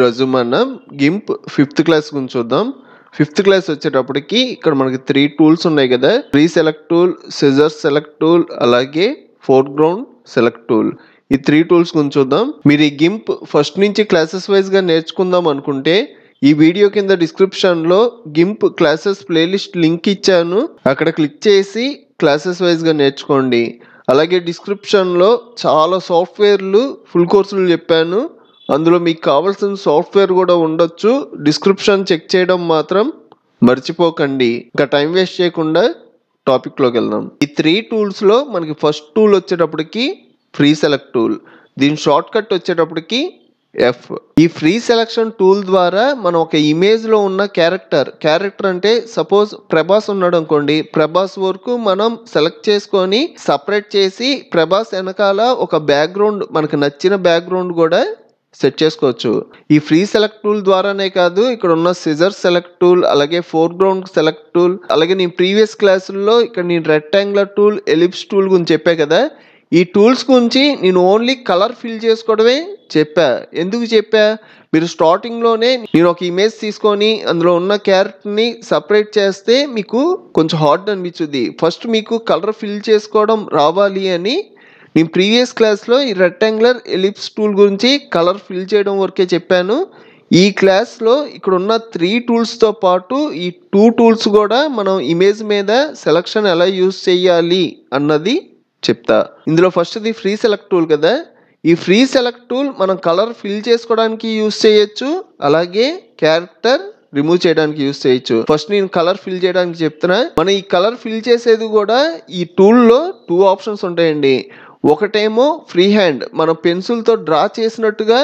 ఈరోజు మనం గింప్ fifth class గురించి చూద్దాం ఫిఫ్త్ క్లాస్ వచ్చేటప్పటికి ఇక్కడ మనకి త్రీ టూల్స్ ఉన్నాయి కదా pre select tool scissor select tool అలాగే ఫోర్ గ్రౌండ్ సెలెక్ట్ టూల్ ఈ త్రీ టూల్స్ గురించి చూద్దాం మీరు ఈ గింప్ ఫస్ట్ నుంచి క్లాసెస్ వైజ్గా నేర్చుకుందాం అనుకుంటే ఈ వీడియో కింద డిస్క్రిప్షన్లో గింప్ క్లాసెస్ ప్లేలిస్ట్ లింక్ ఇచ్చాను అక్కడ క్లిక్ చేసి క్లాసెస్ వైజ్గా నేర్చుకోండి అలాగే డిస్క్రిప్షన్లో చాలా సాఫ్ట్వేర్లు ఫుల్ కోర్సులు చెప్పాను అందులో మీకు కావాల్సిన సాఫ్ట్వేర్ కూడా ఉండొచ్చు డిస్క్రిప్షన్ చెక్ చేయడం మాత్రం మర్చిపోకండి ఇంకా టైం వేస్ట్ చేయకుండా టాపిక్లోకి వెళ్దాం ఈ త్రీ టూల్స్లో మనకి ఫస్ట్ టూల్ వచ్చేటప్పటికి ఫ్రీ సెలెక్ట్ టూల్ దీని షార్ట్ కట్ వచ్చేటప్పటికి ఎఫ్ ఈ ఫ్రీ సెలక్షన్ టూల్ ద్వారా మనం ఒక ఇమేజ్లో ఉన్న క్యారెక్టర్ క్యారెక్టర్ అంటే సపోజ్ ప్రభాస్ ఉన్నాడు అనుకోండి ప్రభాస్ వరకు మనం సెలెక్ట్ చేసుకొని సపరేట్ చేసి ప్రభాస్ వెనకాల ఒక బ్యాక్గ్రౌండ్ మనకు నచ్చిన బ్యాక్గ్రౌండ్ కూడా సెట్ చేసుకోవచ్చు ఈ ఫ్రీ సెలెక్ట్ టూల్ ద్వారానే కాదు ఇక్కడ ఉన్న సిజర్ సెలెక్ట్ టూల్ అలాగే గ్రౌండ్ సెలెక్ట్ టూల్ అలాగే నేను ప్రీవియస్ క్లాసుల్లో ఇక్కడ నేను రెక్టాంగులర్ టూల్ ఎలిప్స్ టూల్ గురించి చెప్పా కదా ఈ టూల్స్ గురించి నేను ఓన్లీ కలర్ ఫిల్ చేసుకోవడమే చెప్పా ఎందుకు చెప్పా మీరు స్టార్టింగ్లోనే నేను ఒక ఇమేజ్ తీసుకొని అందులో ఉన్న క్యారెక్టర్ని సపరేట్ చేస్తే మీకు కొంచెం హార్డ్ అనిపించుద్ది ఫస్ట్ మీకు కలర్ ఫిల్ చేసుకోవడం రావాలి అని నేను ప్రీవియస్ క్లాస్లో ఈ రెక్టాంగులర్ ఎలిప్స్ టూల్ గురించి కలర్ ఫిల్ చేయడం వరకే చెప్పాను ఈ క్లాస్లో ఇక్కడ ఉన్న త్రీ టూల్స్తో పాటు ఈ టూ టూల్స్ కూడా మనం ఇమేజ్ మీద సెలక్షన్ ఎలా యూజ్ చేయాలి అన్నది చెప్తా ఇందులో ఫస్ట్ది ఫ్రీ సెలెక్ట్ టూల్ కదా ఈ ఫ్రీ సెలెక్ట్ టూల్ మనం కలర్ ఫిల్ చేసుకోవడానికి యూజ్ చేయొచ్చు అలాగే క్యారెక్టర్ రిమూవ్ చేయడానికి యూజ్ చేయొచ్చు ఫస్ట్ నేను కలర్ ఫిల్ చేయడానికి చెప్తున్నా మనం ఈ కలర్ ఫిల్ చేసేది కూడా ఈ టూల్లో టూ ఆప్షన్స్ ఉంటాయండి ఒకటేమో ఫ్రీ హ్యాండ్ మనం పెన్సిల్తో డ్రా చేసినట్టుగా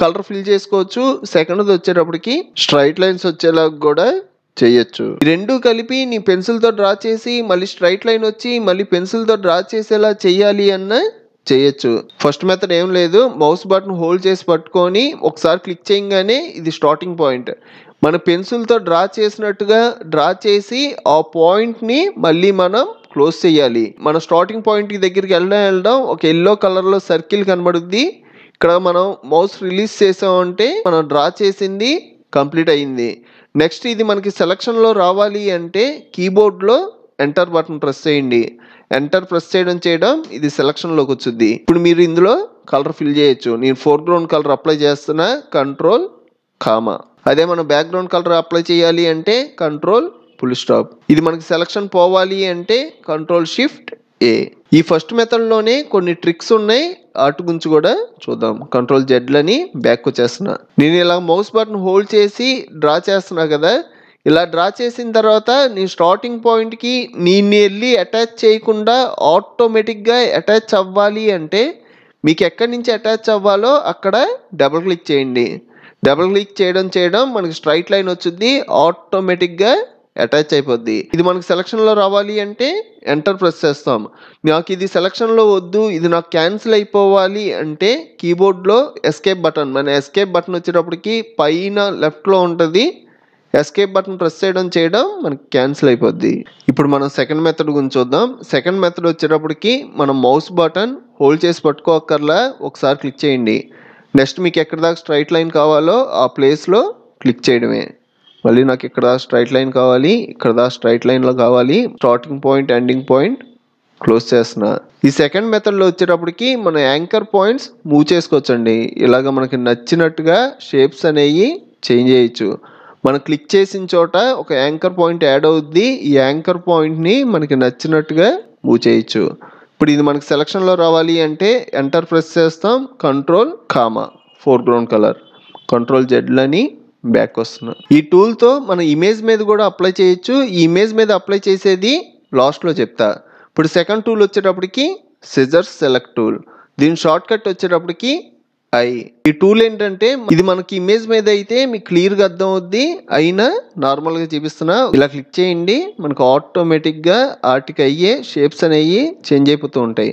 కలర్ ఫిల్ చేసుకోవచ్చు సెకండ్ వచ్చేటప్పటికి స్ట్రైట్ లైన్స్ వచ్చేలా కూడా చేయొచ్చు రెండు కలిపి నీ పెన్సిల్తో డ్రా చేసి మళ్ళీ స్ట్రైట్ లైన్ వచ్చి మళ్ళీ పెన్సిల్తో డ్రా చేసేలా చేయాలి అన్న చేయొచ్చు ఫస్ట్ మెథడ్ ఏం లేదు మౌస్ బటన్ హోల్డ్ చేసి పట్టుకొని ఒకసారి క్లిక్ చేయగానే ఇది స్టార్టింగ్ పాయింట్ మన పెన్సిల్తో డ్రా చేసినట్టుగా డ్రా చేసి ఆ పాయింట్ని మళ్ళీ మనం క్లోజ్ చేయాలి మన స్టార్టింగ్ పాయింట్ దగ్గరికి వెళ్ళడం వెళ్ళడం ఒక ఎల్లో కలర్లో సర్కిల్ కనబడుద్ది ఇక్కడ మనం మౌస్ రిలీజ్ చేసామంటే మనం డ్రా చేసింది కంప్లీట్ అయింది నెక్స్ట్ ఇది మనకి సెలక్షన్లో రావాలి అంటే కీబోర్డ్లో ఎంటర్ బటన్ ప్రెస్ చేయండి ఎంటర్ ప్రెస్ చేయడం చేయడం ఇది సెలక్షన్లోకి వచ్చింది ఇప్పుడు మీరు ఇందులో కలర్ ఫిల్ చేయొచ్చు నేను ఫోర్ గ్రౌండ్ కలర్ అప్లై చేస్తున్నా కంట్రోల్ కామా అదే మనం బ్యాక్గ్రౌండ్ కలర్ అప్లై చేయాలి అంటే కంట్రోల్ ఫుల్ స్టాప్ ఇది మనకి సెలక్షన్ పోవాలి అంటే కంట్రోల్ షిఫ్ట్ ఏ ఈ ఫస్ట్ మెథడ్లోనే కొన్ని ట్రిక్స్ ఉన్నాయి అటు గురించి కూడా చూద్దాం కంట్రోల్ జెడ్లని బ్యాక్ చేస్తున్నా నేను ఇలా మౌస్ బటన్ హోల్డ్ చేసి డ్రా చేస్తున్నా కదా ఇలా డ్రా చేసిన తర్వాత నీ స్టార్టింగ్ పాయింట్కి నేను వెళ్ళి అటాచ్ చేయకుండా ఆటోమేటిక్గా అటాచ్ అవ్వాలి అంటే మీకు ఎక్కడి నుంచి అటాచ్ అవ్వాలో అక్కడ డబుల్ క్లిక్ చేయండి డబుల్ క్లిక్ చేయడం చేయడం మనకి స్ట్రైట్ లైన్ వచ్చింది ఆటోమేటిక్గా అటాచ్ అయిపోద్ది ఇది మనకు సెలక్షన్లో రావాలి అంటే ఎంటర్ ప్రెస్ చేస్తాం నాకు ఇది సెలక్షన్లో వద్దు ఇది నాకు క్యాన్సిల్ అయిపోవాలి అంటే కీబోర్డ్లో ఎస్కేప్ బటన్ మన ఎస్కేప్ బటన్ వచ్చేటప్పటికి పైన లెఫ్ట్లో ఉంటుంది ఎస్కేప్ బటన్ ప్రెస్ చేయడం చేయడం మనకి క్యాన్సిల్ అయిపోద్ది ఇప్పుడు మనం సెకండ్ మెథడ్ గురించి చూద్దాం సెకండ్ మెథడ్ వచ్చేటప్పటికి మనం మౌస్ బటన్ హోల్డ్ చేసి పట్టుకోకర్లా ఒకసారి క్లిక్ చేయండి నెక్స్ట్ మీకు ఎక్కడ దాకా స్ట్రైట్ లైన్ కావాలో ఆ ప్లేస్లో క్లిక్ చేయడమే మళ్ళీ నాకు ఇక్కడ స్ట్రైట్ లైన్ కావాలి ఇక్కడ స్ట్రైట్ లైన్లో కావాలి starting point ending point close చేస్తున్నా ఈ సెకండ్ మెథడ్లో వచ్చేటప్పటికి మన యాంకర్ పాయింట్స్ మూవ్ చేసుకోవచ్చండి ఇలాగ మనకి నచ్చినట్టుగా షేప్స్ అనేవి చేంజ్ చేయొచ్చు మనం క్లిక్ చేసిన చోట ఒక యాంకర్ పాయింట్ యాడ్ అవుద్ది ఈ యాంకర్ పాయింట్ని మనకి నచ్చినట్టుగా మూవ్ చేయొచ్చు ఇప్పుడు ఇది మనకి సెలక్షన్లో రావాలి అంటే ఎంటర్ ప్రెస్ చేస్తాం control comma foreground colour control జెడ్లని బ్యాక్ వస్తున్నా ఈ టూల్తో మన ఇమేజ్ మీద కూడా అప్లై చేయొచ్చు ఈ ఇమేజ్ మీద అప్లై చేసేది లాస్ట్లో చెప్తా ఇప్పుడు సెకండ్ టూల్ వచ్చేటప్పటికి సిజర్స్ సెలెక్ట్ టూల్ దీని షార్ట్ కట్ వచ్చేటప్పటికి ఐ ఈ టూల్ ఏంటంటే ఇది మనకి ఇమేజ్ మీద అయితే మీకు క్లియర్గా అర్థం అవుద్ది అయినా నార్మల్గా చూపిస్తున్నా ఇలా క్లిక్ చేయండి మనకు ఆటోమేటిక్గా వాటికి అయ్యే షేప్స్ అనేవి చేంజ్ అయిపోతూ ఉంటాయి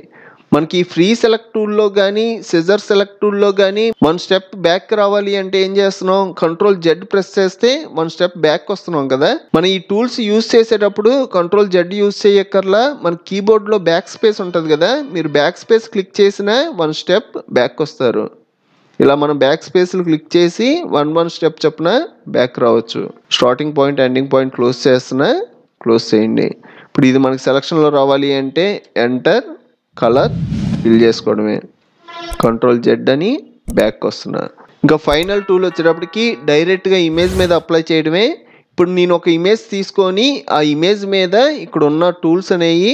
మనకి ఫ్రీ సెలెక్ట్ టూల్లో కానీ సిజర్ సెలెక్ట్ టూల్లో కానీ వన్ స్టెప్ బ్యాక్ రావాలి అంటే ఏం చేస్తున్నాం కంట్రోల్ జెడ్ ప్రెస్ చేస్తే వన్ స్టెప్ బ్యాక్ వస్తున్నాం కదా మనం ఈ టూల్స్ యూజ్ చేసేటప్పుడు కంట్రోల్ జెడ్ యూజ్ చేయక్కర్లా మన కీబోర్డ్లో బ్యాక్ స్పేస్ ఉంటుంది కదా మీరు బ్యాక్ స్పేస్ క్లిక్ చేసిన వన్ స్టెప్ బ్యాక్ వస్తారు ఇలా మనం బ్యాక్ స్పేస్లు క్లిక్ చేసి వన్ వన్ స్టెప్ చెప్పిన బ్యాక్ రావచ్చు starting point ending point close చేస్తున్నా క్లోజ్ చేయండి ఇప్పుడు ఇది మనకి సెలక్షన్లో రావాలి అంటే ఎంటర్ కలర్ ఫిల్ చేసుకోవడమే కంట్రోల్ జెడ్ అని బ్యాక్ వస్తున్నా ఇంకా ఫైనల్ టూల్ వచ్చేటప్పటికి డైరెక్ట్గా ఇమేజ్ మీద అప్లై చేయడమే ఇప్పుడు నేను ఒక ఇమేజ్ తీసుకొని ఆ ఇమేజ్ మీద ఇక్కడ ఉన్న టూల్స్ అనేవి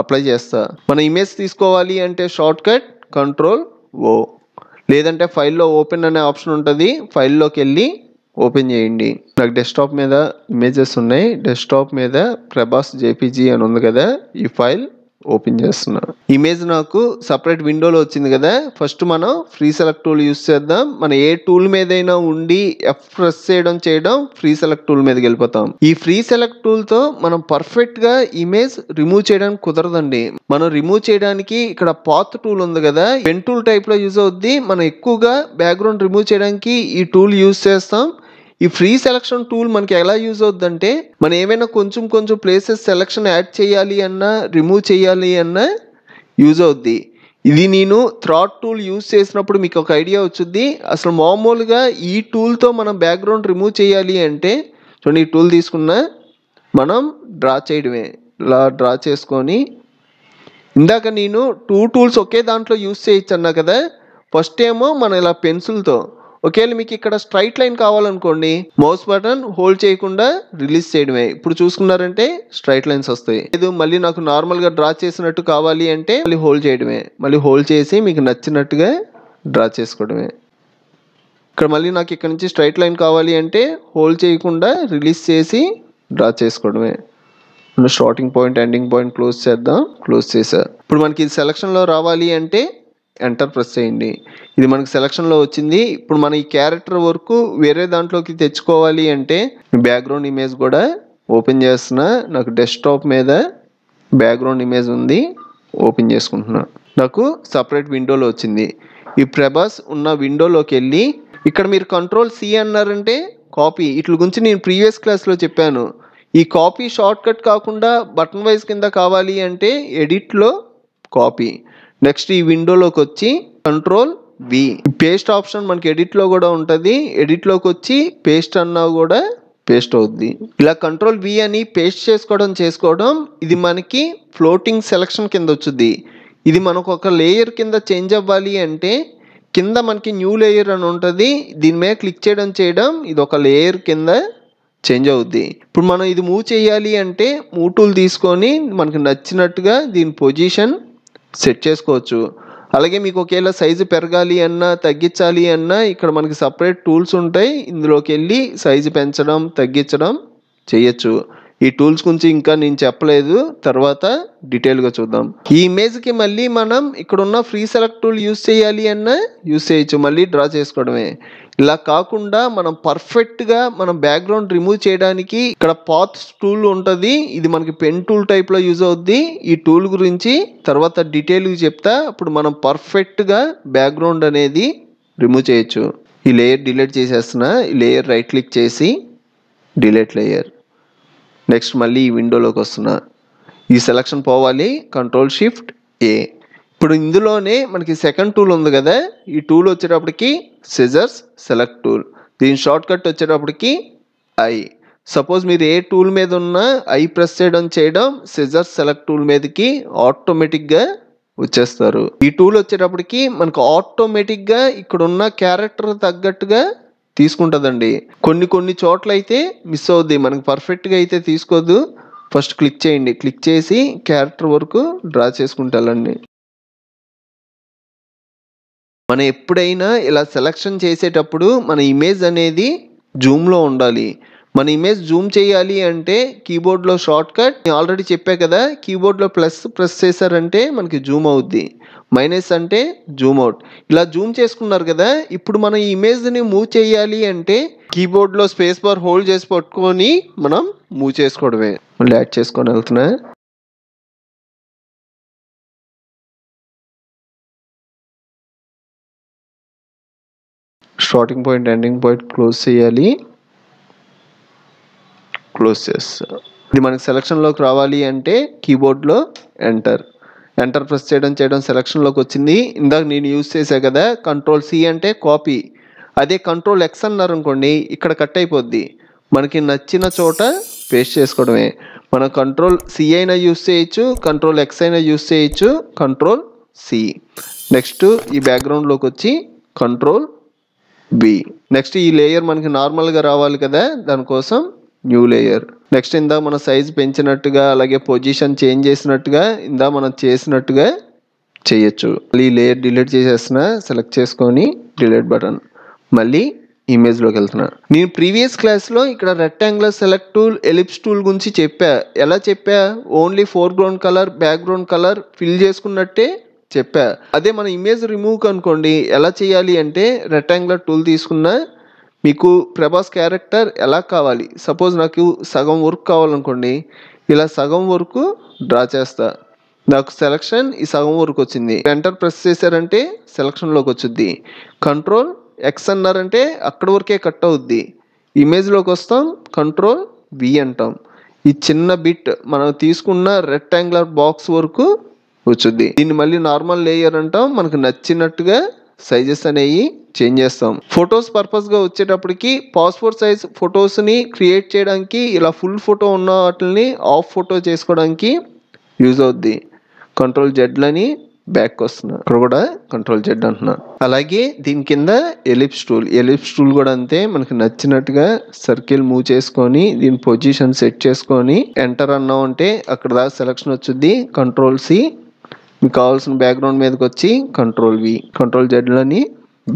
అప్లై చేస్తా మన ఇమేజ్ తీసుకోవాలి అంటే షార్ట్ కట్ కంట్రోల్ ఓ లేదంటే ఫైల్లో ఓపెన్ అనే ఆప్షన్ ఉంటుంది ఫైల్లోకి వెళ్ళి ఓపెన్ చేయండి నాకు డెస్క్టాప్ మీద ఇమేజెస్ ఉన్నాయి డెస్క్టాప్ మీద ప్రభాస్ జేపీజీ అని ఉంది కదా ఈ ఫైల్ ఓపెన్ చేస్తున్నా ఇమేజ్ నాకు సపరేట్ విండోలో వచ్చింది కదా ఫస్ట్ మనం ఫ్రీ సెలెక్ట్ టూల్ యూస్ చేద్దాం మనం ఏ టూల్ మీదైనా ఉండి ఎఫ్ ప్రెస్ చేయడం చేయడం ఫ్రీ సెలెక్ట్ టూల్ మీదకి వెళ్ళిపోతాం ఈ ఫ్రీ సెలెక్ట్ టూల్తో మనం పర్ఫెక్ట్గా ఇమేజ్ రిమూవ్ చేయడానికి కుదరదండి మనం రిమూవ్ చేయడానికి ఇక్కడ పాత్ టూల్ ఉంది కదా పెన్ టూల్ టైప్లో యూజ్ అవుద్ది మనం ఎక్కువగా బ్యాక్గ్రౌండ్ రిమూవ్ చేయడానికి ఈ టూల్ యూజ్ చేస్తాం ఈ ఫ్రీ సెలక్షన్ టూల్ మనకి ఎలా యూజ్ అవుతుందంటే మనం ఏమైనా కొంచెం కొంచెం ప్లేసెస్ సెలక్షన్ యాడ్ చేయాలి అన్నా రిమూవ్ చేయాలి అన్నా యూజ్ అవుద్ది ఇది నేను థ్రాట్ టూల్ యూజ్ చేసినప్పుడు మీకు ఒక ఐడియా వచ్చింది అసలు మామూలుగా ఈ టూల్తో మనం బ్యాక్గ్రౌండ్ రిమూవ్ చేయాలి అంటే చూడండి ఈ టూల్ తీసుకున్న మనం డ్రా చేయడమే ఇలా డ్రా చేసుకొని ఇందాక నేను టూ టూల్స్ ఒకే దాంట్లో యూజ్ చేయొచ్చు అన్నా కదా ఫస్ట్ ఏమో మనం ఇలా పెన్సిల్తో ఒకవేళ మీకు ఇక్కడ స్ట్రైట్ లైన్ కావాలనుకోండి మౌస్ బటన్ హోల్డ్ చేయకుండా రిలీజ్ చేయడమే ఇప్పుడు చూసుకున్నారంటే స్ట్రైట్ లైన్స్ వస్తాయి లేదు మళ్ళీ నాకు నార్మల్గా డ్రా చేసినట్టు కావాలి అంటే మళ్ళీ హోల్డ్ చేయడమే మళ్ళీ హోల్డ్ చేసి మీకు నచ్చినట్టుగా డ్రా చేసుకోవడమే ఇక్కడ మళ్ళీ నాకు ఇక్కడ నుంచి స్ట్రైట్ లైన్ కావాలి అంటే హోల్డ్ చేయకుండా రిలీజ్ చేసి డ్రా చేసుకోవడమే starting point ending point close చేద్దాం క్లోజ్ చేసా ఇప్పుడు మనకి ఇది సెలక్షన్లో రావాలి అంటే ఎంటర్ ప్రెస్ చేయండి ఇది మనకు సెలక్షన్లో వచ్చింది ఇప్పుడు మన ఈ క్యారెక్టర్ వర్క్ వేరే దాంట్లోకి తెచ్చుకోవాలి అంటే బ్యాక్గ్రౌండ్ ఇమేజ్ కూడా ఓపెన్ చేస్తున్నా నాకు డెస్క్టాప్ మీద బ్యాక్గ్రౌండ్ ఇమేజ్ ఉంది ఓపెన్ చేసుకుంటున్నా నాకు సపరేట్ విండోలో వచ్చింది ఈ ప్రభాస్ ఉన్న విండోలోకి వెళ్ళి ఇక్కడ మీరు కంట్రోల్ సి అన్నారంటే కాపీ ఇట్ల గురించి నేను ప్రీవియస్ క్లాస్లో చెప్పాను ఈ కాపీ షార్ట్కట్ కాకుండా బటన్ వైజ్ కింద కావాలి అంటే ఎడిట్లో కాపీ నెక్స్ట్ ఈ విండోలోకి వచ్చి కంట్రోల్ వి పేస్ట్ ఆప్షన్ మనకి ఎడిట్లో కూడా ఉంటుంది ఎడిట్లోకి వచ్చి పేస్ట్ అన్నా కూడా పేస్ట్ అవుద్ది ఇలా కంట్రోల్ వి అని పేస్ట్ చేసుకోవడం చేసుకోవడం ఇది మనకి ఫ్లోటింగ్ సెలక్షన్ కింద వచ్చుద్ది ఇది మనకు ఒక లేయర్ కింద చేంజ్ అవ్వాలి అంటే కింద మనకి న్యూ లేయర్ అని ఉంటుంది దీని మీద క్లిక్ చేయడం చేయడం ఇది ఒక లేయర్ కింద చేంజ్ అవుద్ది ఇప్పుడు మనం ఇది మూవ్ చేయాలి అంటే మూవ్ టూల్ తీసుకొని మనకు నచ్చినట్టుగా దీని పొజిషన్ సెట్ చేసుకోవచ్చు అలాగే మీకు ఒకవేళ సైజు పెరగాలి అన్నా తగ్గించాలి అన్నా ఇక్కడ మనకి సపరేట్ టూల్స్ ఉంటాయి ఇందులోకి వెళ్ళి సైజు పెంచడం తగ్గించడం చేయొచ్చు ఈ టూల్స్ గురించి ఇంకా నేను చెప్పలేదు తర్వాత డీటెయిల్గా చూద్దాం ఈ ఇమేజ్కి మళ్ళీ మనం ఇక్కడున్న ఫ్రీ సెలెక్ట్ టూల్ యూస్ చేయాలి అన్న యూస్ చేయొచ్చు మళ్ళీ డ్రా చేసుకోవడమే ఇలా కాకుండా మనం పర్ఫెక్ట్గా మనం బ్యాక్గ్రౌండ్ రిమూవ్ చేయడానికి ఇక్కడ పాత్ టూల్ ఉంటుంది ఇది మనకి పెన్ టూల్ టైప్లో యూజ్ అవుద్ది ఈ టూల్ గురించి తర్వాత డీటెయిల్గా చెప్తా అప్పుడు మనం పర్ఫెక్ట్గా బ్యాక్గ్రౌండ్ అనేది రిమూవ్ చేయొచ్చు ఈ లేయర్ డిలీట్ చేసేస్తున్నా ఈ లేయర్ రైట్ క్లిక్ చేసి డిలీట్ లేయర్ నెక్స్ట్ మళ్ళీ ఈ విండోలోకి వస్తున్నా ఈ సెలక్షన్ పోవాలి కంట్రోల్ షిఫ్ట్ ఏ ఇప్పుడు ఇందులోనే మనకి సెకండ్ టూల్ ఉంది కదా ఈ టూల్ వచ్చేటప్పటికి సిజర్స్ సెలెక్ట్ టూల్ దీని షార్ట్ కట్ వచ్చేటప్పటికి ఐ సపోజ్ మీరు ఏ టూల్ మీద ఉన్నా ఐ ప్రెస్ చేయడం చేయడం సిజర్స్ సెలెక్ట్ టూల్ మీదకి ఆటోమేటిక్గా వచ్చేస్తారు ఈ టూల్ వచ్చేటప్పటికి మనకు ఆటోమేటిక్గా ఇక్కడ ఉన్న క్యారెక్టర్ తగ్గట్టుగా తీసుకుంటుందండి కొన్ని కొన్ని చోట్ల అయితే మిస్ అవుద్ది మనకు పర్ఫెక్ట్గా అయితే తీసుకోదు ఫస్ట్ క్లిక్ చేయండి క్లిక్ చేసి క్యారెక్టర్ వరకు డ్రా చేసుకుంటాలండి మనం ఎప్పుడైనా ఇలా సెలక్షన్ చేసేటప్పుడు మన ఇమేజ్ అనేది జూమ్లో ఉండాలి మన ఇమేజ్ జూమ్ చేయాలి అంటే కీబోర్డ్లో షార్ట్ కట్ నేను ఆల్రెడీ చెప్పా కదా కీబోర్డ్లో ప్లస్ ప్రెస్ చేశారంటే మనకి జూమ్ అవుద్ది మైనస్ అంటే జూమ్ అవుట్ ఇలా జూమ్ చేసుకున్నారు కదా ఇప్పుడు మనం ఈ ఇమేజ్ని మూవ్ చేయాలి అంటే కీబోర్డ్లో స్పేస్ బార్ హోల్డ్ చేసి పట్టుకొని మనం మూవ్ చేసుకోవడమే మళ్ళీ యాడ్ చేసుకొని వెళ్తున్నా starting point ending point close చేయాలి క్లోజ్ చేస్తాను ఇది మనకి సెలక్షన్లోకి రావాలి అంటే కీబోర్డ్లో ఎంటర్ ఎంటర్ ప్రెస్ చేయడం చేయడం సెలక్షన్లోకి వచ్చింది ఇందాక నేను యూజ్ చేసా కదా కంట్రోల్ సి అంటే కాపీ అదే కంట్రోల్ ఎక్స్ అన్నారు అనుకోండి ఇక్కడ కట్ అయిపోద్ది మనకి నచ్చిన చోట పేస్ట్ చేసుకోవడమే మనం కంట్రోల్ సి అయినా యూస్ చేయొచ్చు కంట్రోల్ ఎక్స్ అయినా యూస్ చేయొచ్చు కంట్రోల్ సి నెక్స్ట్ ఈ బ్యాక్గ్రౌండ్లోకి వచ్చి కంట్రోల్ బి నెక్స్ట్ ఈ లేయర్ మనకి నార్మల్గా రావాలి కదా దానికోసం న్యూ లేయర్ నెక్స్ట్ ఇందా మన సైజ్ పెంచినట్టుగా అలాగే పొజిషన్ చేంజ్ చేసినట్టుగా ఇందా మనం చేసినట్టుగా చేయొచ్చు మళ్ళీ లేయర్ డిలీట్ చేసేసిన సెలెక్ట్ చేసుకొని డిలీట్ బటన్ మళ్ళీ ఇమేజ్లోకి వెళ్తున్నా నేను ప్రీవియస్ క్లాస్లో ఇక్కడ rectangular select tool ellipse tool గురించి చెప్పా ఎలా చెప్పా only foreground colour background colour fill చేసుకున్నట్టే చెప్పా అదే మన ఇమేజ్ రిమూవ్ అనుకోండి ఎలా చేయాలి అంటే రెక్టాంగులర్ టూల్ తీసుకున్నా మీకు ప్రభాస్ క్యారెక్టర్ ఎలా కావాలి సపోజ్ నాకు సగం వర్క్ కావాలనుకోండి ఇలా సగం వర్క్ డ్రా చేస్తా నాకు సెలక్షన్ ఈ సగం వర్క్ వచ్చింది ఎంటర్ ప్రెస్ చేశారంటే సెలక్షన్లోకి వచ్చింది కంట్రోల్ ఎక్స్ అన్నారంటే అక్కడ వరకే కట్ అవుద్ది ఇమేజ్లోకి వస్తాం కంట్రోల్ వి అంటాం ఈ చిన్న బిట్ మనం తీసుకున్న రెక్టాంగులర్ బాక్స్ వరకు వచ్చింది దీన్ని మళ్ళీ నార్మల్ లేయర్ అంటాం మనకు నచ్చినట్టుగా సైజెస్ అనేవి చేంజ్ చేస్తాం ఫొటోస్ పర్పస్గా వచ్చేటప్పటికి పాస్పోర్ట్ సైజ్ ఫొటోస్ని క్రియేట్ చేయడానికి ఇలా ఫుల్ ఫోటో ఉన్న వాటిని ఆఫ్ ఫోటో చేసుకోవడానికి యూజ్ అవుద్ది కంట్రోల్ జెడ్లని బ్యాక్ వస్తున్నా ఇక్కడ కూడా కంట్రోల్ జెడ్ అంటున్నాను అలాగే దీని కింద ఎలిప్ స్టూల్ ఎలిప్స్ టూల్ కూడా అంతే మనకి నచ్చినట్టుగా సర్కిల్ మూవ్ చేసుకొని దీని పొజిషన్ సెట్ చేసుకొని ఎంటర్ అన్నాం అంటే అక్కడ దాకా సెలక్షన్ వచ్చింది కంట్రోల్ సి మీకు కావాల్సిన బ్యాక్గ్రౌండ్ మీదకి వచ్చి కంట్రోల్ వి కంట్రోల్ జెడ్లోని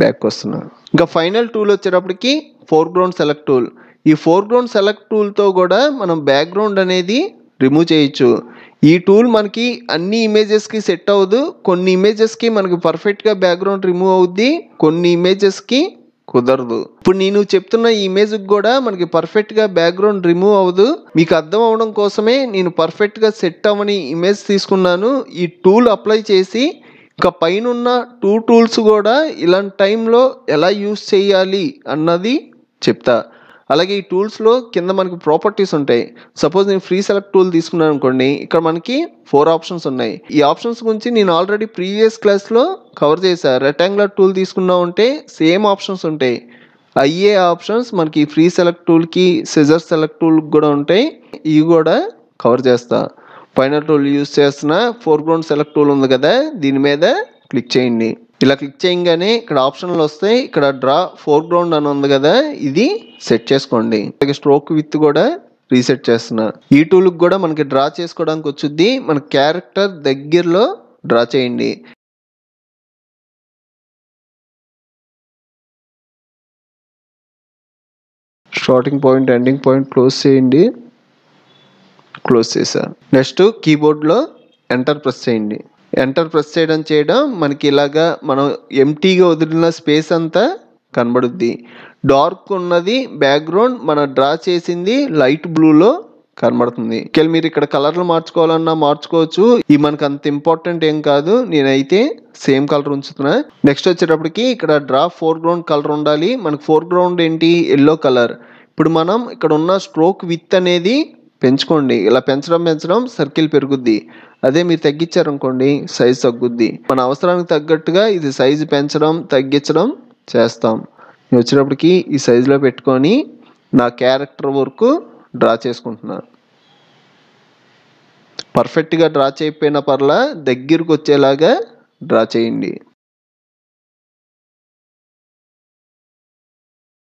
బ్యాక్ వస్తున్నాను ఇంకా ఫైనల్ టూల్ వచ్చేటప్పటికి ఫోర్ గ్రౌండ్ సెలెక్ట్ టూల్ ఈ ఫోర్ గ్రౌండ్ సెలెక్ట్ టూల్తో కూడా మనం బ్యాక్గ్రౌండ్ అనేది రిమూవ్ చేయొచ్చు ఈ టూల్ మనకి అన్ని ఇమేజెస్కి సెట్ అవ్వదు కొన్ని ఇమేజెస్కి మనకి పర్ఫెక్ట్గా బ్యాక్గ్రౌండ్ రిమూవ్ అవుద్ది కొన్ని ఇమేజెస్కి కుదరదు ఇప్పుడు నేను చెప్తున్న ఈ ఇమేజ్కి కూడా మనకి పర్ఫెక్ట్గా బ్యాక్గ్రౌండ్ రిమూవ్ అవ్వదు మీకు అర్థం అవడం కోసమే నేను పర్ఫెక్ట్గా సెట్ అవ్వని ఇమేజ్ తీసుకున్నాను ఈ టూల్ అప్లై చేసి ఇంకా పైన టూ టూల్స్ కూడా ఇలాంటి టైంలో ఎలా యూస్ చేయాలి అన్నది చెప్తా అలాగే ఈ టూల్స్లో కింద మనకి ప్రాపర్టీస్ ఉంటాయి సపోజ్ నేను ఫ్రీ సెలెక్ట్ టూల్ తీసుకున్నాను అనుకోండి ఇక్కడ మనకి ఫోర్ ఆప్షన్స్ ఉన్నాయి ఈ ఆప్షన్స్ గురించి నేను ఆల్రెడీ ప్రీవియస్ క్లాస్లో కవర్ చేశాను రెక్టాంగులర్ టూల్ తీసుకున్నా ఉంటే సేమ్ ఆప్షన్స్ ఉంటాయి అయ్యే ఆప్షన్స్ మనకి ఫ్రీ సెలెక్ట్ టూల్కి సిజర్ సెలెక్ట్ టూల్ కూడా ఉంటాయి ఇవి కూడా కవర్ చేస్తా పైన టూల్ యూస్ చేస్తున్న గ్రౌండ్ సెలెక్ట్ టూల్ ఉంది కదా దీని మీద క్లిక్ చేయండి ఇలా క్లిక్ చేయగానే ఇక్కడ ఆప్షన్లు వస్తాయి ఇక్కడ డ్రా ఫోర్ గ్రౌండ్ అని ఉంది కదా ఇది సెట్ చేసుకోండి అలాగే స్ట్రోక్ విత్ కూడా రీసెట్ చేస్తున్నారు ఈ టూల్కి కూడా మనకి డ్రా చేసుకోవడానికి వచ్చింది మన క్యారెక్టర్ దగ్గరలో డ్రా చేయండి starting point ending point close చేయండి క్లోజ్ చేశారు నెక్స్ట్ కీబోర్డ్లో ఎంటర్ ప్రెస్ చేయండి ఎంటర్ ప్రెస్ చేయడం చేయడం మనకి ఇలాగా మనం ఎంటీగా వదిలిన స్పేస్ అంతా కనబడుద్ది డార్క్ ఉన్నది బ్యాక్గ్రౌండ్ మన డ్రా చేసింది లైట్ బ్లూలో కనబడుతుంది ఇక్కడ మీరు ఇక్కడ కలర్లు మార్చుకోవాలన్నా మార్చుకోవచ్చు ఈ మనకు అంత ఇంపార్టెంట్ ఏం కాదు నేనైతే సేమ్ కలర్ ఉంచుతున్నా నెక్స్ట్ వచ్చేటప్పటికి ఇక్కడ డ్రా ఫోర్ గ్రౌండ్ కలర్ ఉండాలి మనకు ఫోర్ గ్రౌండ్ ఏంటి ఎల్లో కలర్ ఇప్పుడు మనం ఇక్కడ ఉన్న స్ట్రోక్ విత్ అనేది పెంచుకోండి ఇలా పెంచడం పెంచడం సర్కిల్ పెరుగుద్ది అదే మీరు తగ్గించారనుకోండి సైజ్ తగ్గుద్ది మన అవసరానికి తగ్గట్టుగా ఇది సైజు పెంచడం తగ్గించడం చేస్తాం నేను వచ్చినప్పటికి ఈ సైజులో పెట్టుకొని నా క్యారెక్టర్ వర్క్ డ్రా చేసుకుంటున్నాను పర్ఫెక్ట్గా డ్రా చేయకపోయిన పర్లా దగ్గరకు వచ్చేలాగా డ్రా చేయండి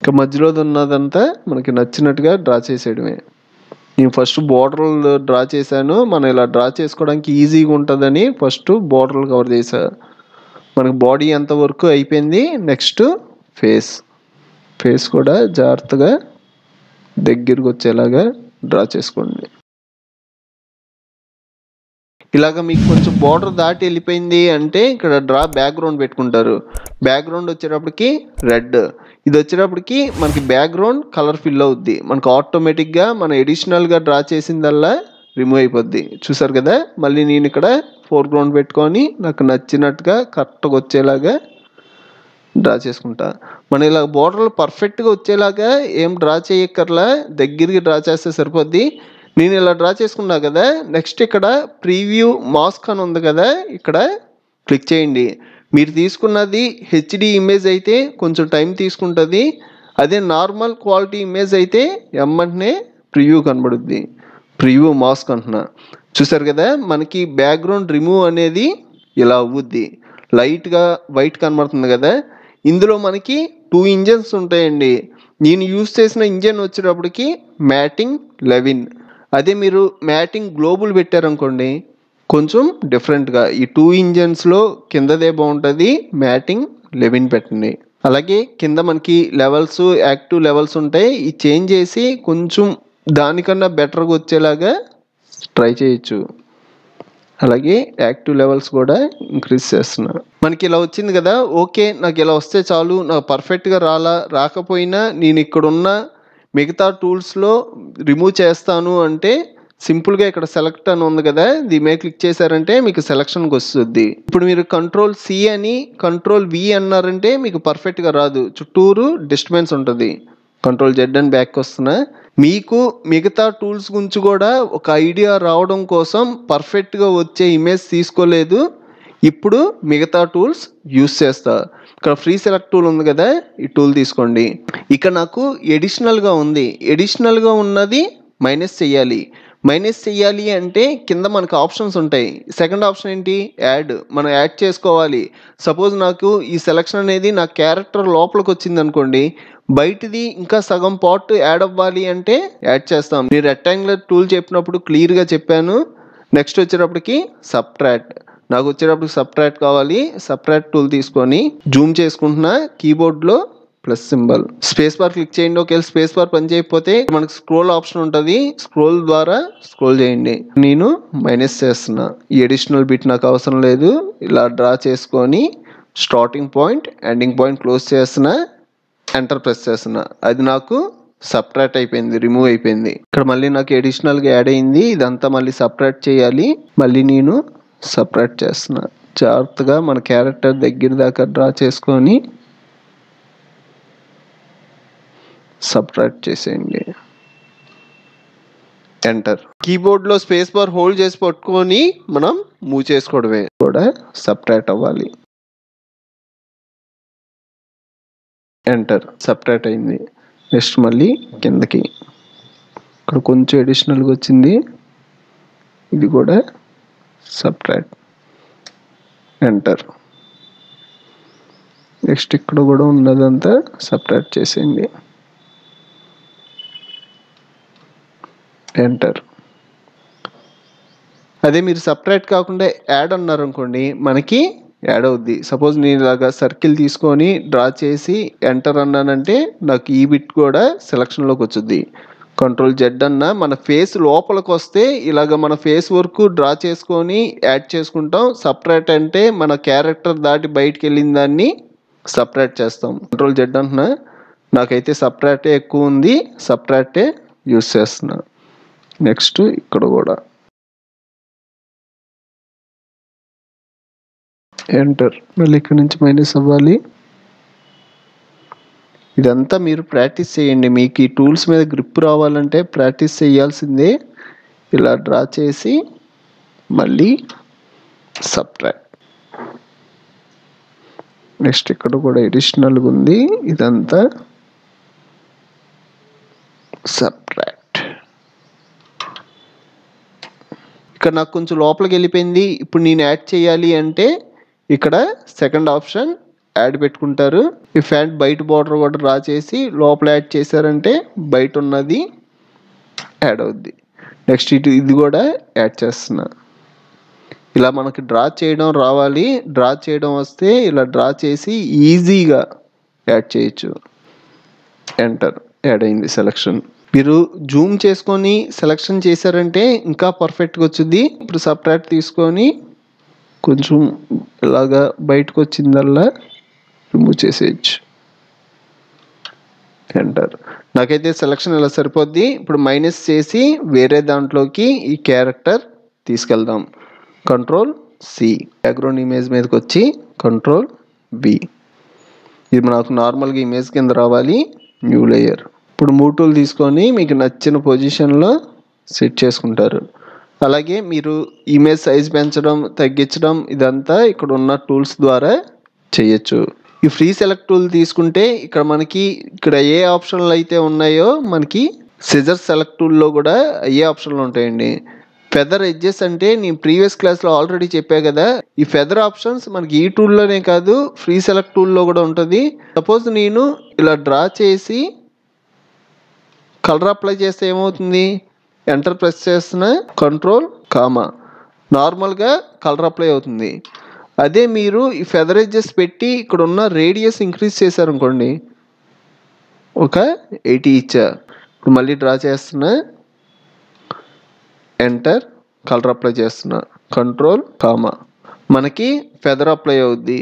ఇంకా మధ్యలో ఉన్నదంతా మనకి నచ్చినట్టుగా డ్రా చేసేయడమే నేను ఫస్ట్ బోర్డర్లు డ్రా చేశాను మనం ఇలా డ్రా చేసుకోవడానికి ఈజీగా ఉంటుందని ఫస్ట్ బోర్డర్లు కవర్ చేశా మనకు బాడీ ఎంతవరకు అయిపోయింది నెక్స్ట్ ఫేస్ ఫేస్ కూడా జాగ్రత్తగా దగ్గరకు వచ్చేలాగా డ్రా చేసుకోండి ఇలాగ మీకు కొంచెం బార్డర్ దాటి వెళ్ళిపోయింది అంటే ఇక్కడ డ్రా బ్యాక్గ్రౌండ్ పెట్టుకుంటారు బ్యాక్గ్రౌండ్ వచ్చేటప్పటికి రెడ్ ఇది వచ్చేటప్పటికి మనకి బ్యాక్గ్రౌండ్ కలర్ ఫిల్ అవుద్ది మనకు ఆటోమేటిక్గా మనం ఎడిషనల్గా డ్రా చేసిందల్లా రిమూవ్ అయిపోద్ది చూసారు కదా మళ్ళీ నేను ఇక్కడ ఫోర్గ్రౌండ్ పెట్టుకొని నాకు నచ్చినట్టుగా కరెక్ట్గా వచ్చేలాగా డ్రా చేసుకుంటా మనం ఇలా బోర్డర్లు పర్ఫెక్ట్గా వచ్చేలాగా ఏం డ్రా చేయక్కర్లా దగ్గరికి డ్రా చేస్తే సరిపోద్ది నేను ఇలా డ్రా చేసుకున్నా కదా నెక్స్ట్ ఇక్కడ ప్రీవ్యూ మాస్క్ అని ఉంది కదా ఇక్కడ క్లిక్ చేయండి మీరు తీసుకున్నది హెచ్డి ఇమేజ్ అయితే కొంచెం టైం తీసుకుంటుంది అదే నార్మల్ క్వాలిటీ ఇమేజ్ అయితే ఎమ్మంటనే ప్రివ్యూ కనబడుద్ది ప్రివ్యూ మాస్క్ అంటున్నా చూసారు కదా మనకి బ్యాక్గ్రౌండ్ రిమూవ్ అనేది ఇలా అవ్వుద్ది లైట్గా వైట్ కనబడుతుంది కదా ఇందులో మనకి టూ ఇంజన్స్ ఉంటాయండి నేను యూజ్ చేసిన ఇంజన్ వచ్చేటప్పటికి మ్యాటింగ్ లెవిన్ అదే మీరు మ్యాటింగ్ గ్లోబుల్ పెట్టారనుకోండి కొంచెం డిఫరెంట్గా ఈ టూ ఇంజన్స్లో కిందదే బాగుంటుంది మ్యాటింగ్ లెవిన్ పెట్టండి అలాగే కింద మనకి లెవెల్స్ యాక్టివ్ లెవెల్స్ ఉంటాయి ఈ చేంజ్ చేసి కొంచెం దానికన్నా బెటర్గా వచ్చేలాగా ట్రై చేయొచ్చు అలాగే యాక్టివ్ లెవెల్స్ కూడా ఇంక్రీజ్ చేస్తున్నా మనకి ఇలా వచ్చింది కదా ఓకే నాకు ఇలా వస్తే చాలు నాకు పర్ఫెక్ట్గా రాలా రాకపోయినా నేను ఇక్కడున్న మిగతా టూల్స్లో రిమూవ్ చేస్తాను అంటే సింపుల్గా ఇక్కడ సెలెక్ట్ అని ఉంది కదా దీని మీద క్లిక్ చేశారంటే మీకు సెలెక్షన్కి వస్తుంది ఇప్పుడు మీరు కంట్రోల్ సి అని కంట్రోల్ వి అన్నారంటే మీకు పర్ఫెక్ట్గా రాదు చుట్టూరు డిస్టర్బెన్స్ ఉంటుంది కంట్రోల్ జెడ్ అని బ్యాక్ వస్తున్నా మీకు మిగతా టూల్స్ గురించి కూడా ఒక ఐడియా రావడం కోసం పర్ఫెక్ట్గా వచ్చే ఇమేజ్ తీసుకోలేదు ఇప్పుడు మిగతా టూల్స్ యూస్ చేస్తా ఇక్కడ ఫ్రీ సెలెక్ట్ టూల్ ఉంది కదా ఈ టూల్ తీసుకోండి ఇక నాకు ఎడిషనల్గా ఉంది ఎడిషనల్గా ఉన్నది మైనస్ చేయాలి మైనస్ చేయాలి అంటే కింద మనకు ఆప్షన్స్ ఉంటాయి సెకండ్ ఆప్షన్ ఏంటి యాడ్ మనం యాడ్ చేసుకోవాలి సపోజ్ నాకు ఈ సెలక్షన్ అనేది నా క్యారెక్టర్ లోపలికి వచ్చింది అనుకోండి బయటిది ఇంకా సగం పార్ట్ యాడ్ అవ్వాలి అంటే యాడ్ చేస్తాం నేను రెక్టాంగులర్ టూల్ చెప్పినప్పుడు క్లియర్గా చెప్పాను నెక్స్ట్ వచ్చేటప్పటికి సబ్ట్రాక్ట్ నాకు వచ్చేటప్పుడు సబ్ట్రాక్ట్ కావాలి సబ్ట్రాక్ట్ టూల్ తీసుకొని జూమ్ చేసుకుంటున్నా కీబోర్డ్లో plus symbol space bar click చేయండి ఒకవేళ స్పేస్ బార్ పని చేయకపోతే మనకు స్క్రోల్ ఆప్షన్ ఉంటుంది స్క్రోల్ ద్వారా స్క్రోల్ చేయండి నేను మైనస్ చేస్తున్నా ఈ అడిషనల్ బిట్ నాకు అవసరం లేదు ఇలా డ్రా చేసుకొని starting point ending point close చేస్తున్నా ఎంటర్ ప్రెస్ చేసిన అది నాకు సపరేట్ అయిపోయింది రిమూవ్ అయిపోయింది ఇక్కడ మళ్ళీ నాకు గా యాడ్ అయింది ఇదంతా మళ్ళీ సపరేట్ చేయాలి మళ్ళీ నేను సపరేట్ చేస్తున్నా జాగ్రత్తగా మన క్యారెక్టర్ దగ్గర దాకా డ్రా చేసుకొని సబ్ట్రాక్ట్ చేసేయండి ఎంటర్ కీబోర్డ్లో స్పేస్ బార్ హోల్డ్ చేసి పట్టుకొని మనం మూవ్ చేసుకోవడమే కూడా సబ్ట్రాక్ట్ అవ్వాలి ఎంటర్ సబ్ట్రాక్ట్ అయింది నెక్స్ట్ మళ్ళీ కిందకి ఇక్కడ కొంచెం అడిషనల్గా వచ్చింది ఇది కూడా సబ్ట్రాక్ట్ ఎంటర్ నెక్స్ట్ ఇక్కడ కూడా ఉన్నదంతా సబ్ట్రాక్ట్ చేసేయండి ఓకే అంటారు అదే మీరు సపరేట్ కాకుండా యాడ్ అన్నారు అనుకోండి మనకి యాడ్ అవుద్ది సపోజ్ నేను ఇలాగా సర్కిల్ తీసుకొని డ్రా చేసి ఎంటర్ అన్నానంటే నాకు ఈ బిట్ కూడా సెలక్షన్లోకి వచ్చుద్ది కంట్రోల్ జెడ్ అన్న మన ఫేస్ లోపలికి వస్తే ఇలాగ మన ఫేస్ వర్క్ డ్రా చేసుకొని యాడ్ చేసుకుంటాం సపరేట్ అంటే మన క్యారెక్టర్ దాటి బయటికి వెళ్ళిన దాన్ని సపరేట్ చేస్తాం కంట్రోల్ జెడ్ అంటున్నా నాకైతే సపరేటే ఎక్కువ ఉంది సపరేటే యూస్ చేస్తున్నా నెక్స్ట్ ఇక్కడ కూడా ఎంటర్ మళ్ళీ ఇక్కడ నుంచి మైనస్ అవ్వాలి ఇదంతా మీరు ప్రాక్టీస్ చేయండి మీకు ఈ టూల్స్ మీద గ్రిప్ రావాలంటే ప్రాక్టీస్ చేయాల్సిందే ఇలా డ్రా చేసి మళ్ళీ సబ్ట్రాక్ట్ నెక్స్ట్ ఇక్కడ కూడా ఎడిషనల్గా ఉంది ఇదంతా సబ్ట్రాక్ట్ ఇక్కడ నాకు కొంచెం లోపలికి వెళ్ళిపోయింది ఇప్పుడు నేను యాడ్ చేయాలి అంటే ఇక్కడ సెకండ్ ఆప్షన్ యాడ్ పెట్టుకుంటారు ఈ ఫ్యాంట్ బయట బార్డర్ కూడా డ్రా చేసి లోపల యాడ్ చేశారంటే బయట ఉన్నది యాడ్ అవుద్ది నెక్స్ట్ ఇటు ఇది కూడా యాడ్ చేస్తున్నా ఇలా మనకి డ్రా చేయడం రావాలి డ్రా చేయడం వస్తే ఇలా డ్రా చేసి ఈజీగా యాడ్ చేయొచ్చు ఎంటర్ యాడ్ అయింది సెలక్షన్ మీరు జూమ్ చేసుకొని సెలక్షన్ చేశారంటే ఇంకా పర్ఫెక్ట్గా వచ్చింది ఇప్పుడు సపరేట్ తీసుకొని కొంచెం ఇలాగా బయటకు వచ్చిందల్లా రిమూవ్ చేసేయచ్చు ఎంటర్ నాకైతే సెలక్షన్ ఇలా సరిపోద్ది ఇప్పుడు మైనస్ చేసి వేరే దాంట్లోకి ఈ క్యారెక్టర్ తీసుకెళ్దాం కంట్రోల్ సి బ్యాక్గ్రౌండ్ ఇమేజ్ మీదకి వచ్చి కంట్రోల్ బి ఇది మనకు నార్మల్గా ఇమేజ్ కింద రావాలి న్యూ లేయర్ ఇప్పుడు మూటూలు తీసుకొని మీకు నచ్చిన పొజిషన్లో సెట్ చేసుకుంటారు అలాగే మీరు ఇమేజ్ సైజ్ పెంచడం తగ్గించడం ఇదంతా ఇక్కడ ఉన్న టూల్స్ ద్వారా చేయొచ్చు ఈ ఫ్రీ సెలెక్ట్ టూల్ తీసుకుంటే ఇక్కడ మనకి ఇక్కడ ఏ ఆప్షన్లు అయితే ఉన్నాయో మనకి సిజర్ సెలెక్ట్ టూల్లో కూడా అయ్యే ఆప్షన్లు ఉంటాయండి ఫెదర్ ఎడ్జెస్ అంటే నేను ప్రీవియస్ క్లాస్లో ఆల్రెడీ చెప్పా కదా ఈ ఫెదర్ ఆప్షన్స్ మనకి ఈ టూల్లోనే కాదు ఫ్రీ సెలెక్ట్ టూల్లో కూడా ఉంటుంది సపోజ్ నేను ఇలా డ్రా చేసి కలర్ అప్లై చేస్తే ఏమవుతుంది ఎంటర్ ప్రెస్ చేస్తున్న కంట్రోల్ కామా నార్మల్గా కలర్ అప్లై అవుతుంది అదే మీరు ఈ ఫెదర్ ఎడ్జెస్ పెట్టి ఇక్కడ ఉన్న రేడియస్ ఇంక్రీజ్ చేశారనుకోండి ఒక ఎయిటీ ఇచ్చా ఇప్పుడు మళ్ళీ డ్రా చేస్తున్న ఎంటర్ కలర్ అప్లై చేస్తున్నా కంట్రోల్ కామా మనకి ఫెదర్ అప్లై అవుద్ది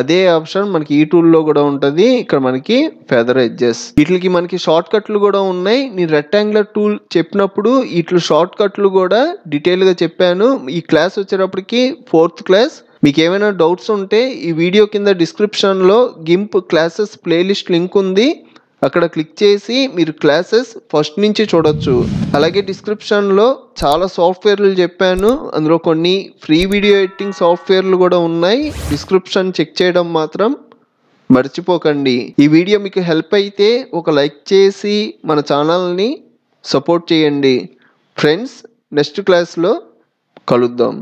అదే ఆప్షన్ మనకి ఈ టూల్లో కూడా ఉంటుంది ఇక్కడ మనకి ఫెదర్ ఎడ్జెస్ వీటికి మనకి షార్ట్ కట్లు కూడా ఉన్నాయి నేను రెక్టాంగులర్ టూల్ చెప్పినప్పుడు ఇట్లు షార్ట్ కట్లు కూడా డీటెయిల్గా చెప్పాను ఈ క్లాస్ వచ్చేటప్పటికి ఫోర్త్ క్లాస్ మీకు ఏమైనా డౌట్స్ ఉంటే ఈ వీడియో కింద డిస్క్రిప్షన్లో గింప్ క్లాసెస్ ప్లేలిస్ట్ లింక్ ఉంది అక్కడ క్లిక్ చేసి మీరు క్లాసెస్ ఫస్ట్ నుంచి చూడొచ్చు అలాగే డిస్క్రిప్షన్లో చాలా సాఫ్ట్వేర్లు చెప్పాను అందులో కొన్ని ఫ్రీ వీడియో ఎడిటింగ్ సాఫ్ట్వేర్లు కూడా ఉన్నాయి డిస్క్రిప్షన్ చెక్ చేయడం మాత్రం మర్చిపోకండి ఈ వీడియో మీకు హెల్ప్ అయితే ఒక లైక్ చేసి మన ఛానల్ని సపోర్ట్ చేయండి ఫ్రెండ్స్ నెక్స్ట్ క్లాస్లో కలుద్దాం